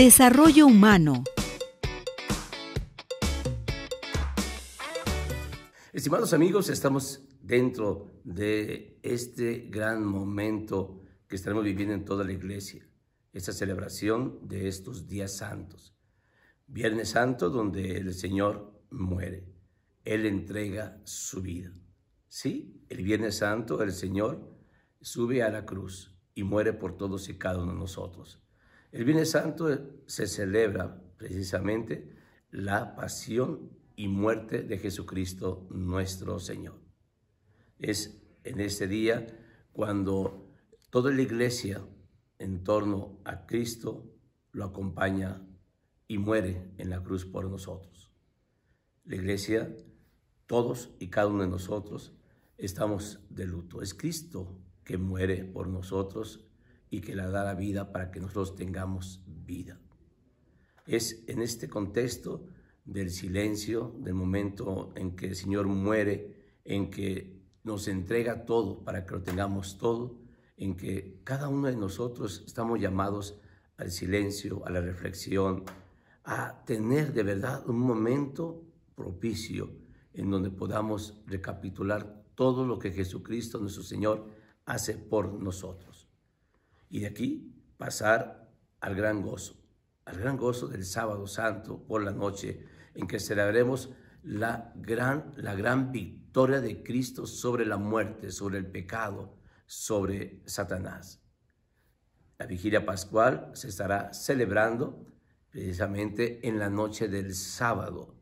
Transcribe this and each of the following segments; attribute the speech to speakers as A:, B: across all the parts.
A: Desarrollo humano. Estimados amigos, estamos dentro de este gran momento que estaremos viviendo en toda la iglesia, esta celebración de estos días santos. Viernes Santo, donde el Señor muere, Él entrega su vida. Sí, el Viernes Santo, el Señor sube a la cruz y muere por todos y cada uno de nosotros. El Viernes Santo se celebra precisamente la pasión y muerte de Jesucristo nuestro Señor. Es en este día cuando toda la iglesia en torno a Cristo lo acompaña y muere en la cruz por nosotros. La iglesia, todos y cada uno de nosotros, estamos de luto. Es Cristo que muere por nosotros y que la da la vida para que nosotros tengamos vida. Es en este contexto del silencio, del momento en que el Señor muere, en que nos entrega todo para que lo tengamos todo, en que cada uno de nosotros estamos llamados al silencio, a la reflexión, a tener de verdad un momento propicio en donde podamos recapitular todo lo que Jesucristo nuestro Señor hace por nosotros y de aquí pasar al gran gozo, al gran gozo del sábado santo por la noche, en que celebraremos la gran, la gran victoria de Cristo sobre la muerte, sobre el pecado, sobre Satanás. La vigilia pascual se estará celebrando precisamente en la noche del sábado.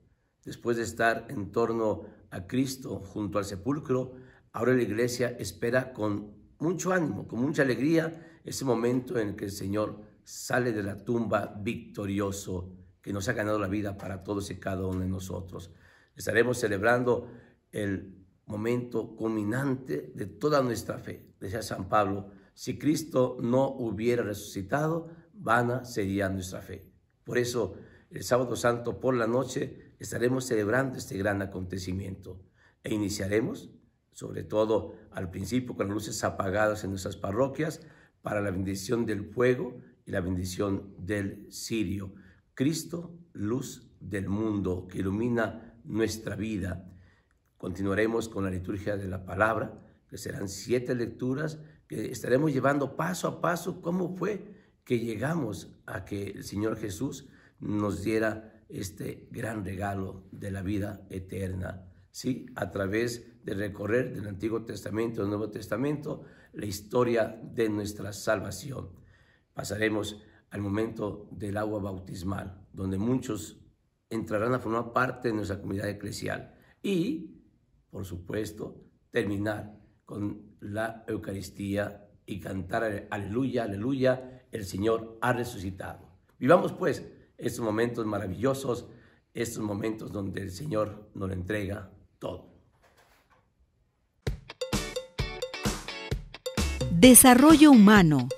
A: Después de estar en torno a Cristo junto al sepulcro, ahora la iglesia espera con mucho ánimo, con mucha alegría ese momento en el que el Señor sale de la tumba victorioso, que nos ha ganado la vida para todos y cada uno de nosotros. Estaremos celebrando el momento culminante de toda nuestra fe. Decía San Pablo, si Cristo no hubiera resucitado, vana sería nuestra fe. Por eso, el sábado santo por la noche estaremos celebrando este gran acontecimiento e iniciaremos, sobre todo al principio con las luces apagadas en nuestras parroquias, para la bendición del fuego y la bendición del cirio. Cristo, luz del mundo, que ilumina nuestra vida. Continuaremos con la liturgia de la palabra, que serán siete lecturas, que estaremos llevando paso a paso cómo fue que llegamos a que el Señor Jesús nos diera este gran regalo de la vida eterna. ¿sí? a través de recorrer del Antiguo Testamento al Nuevo Testamento la historia de nuestra salvación. Pasaremos al momento del agua bautismal, donde muchos entrarán a formar parte de nuestra comunidad eclesial y, por supuesto, terminar con la Eucaristía y cantar aleluya, aleluya, el Señor ha resucitado. Vivamos pues estos momentos maravillosos, estos momentos donde el Señor nos lo entrega Desarrollo humano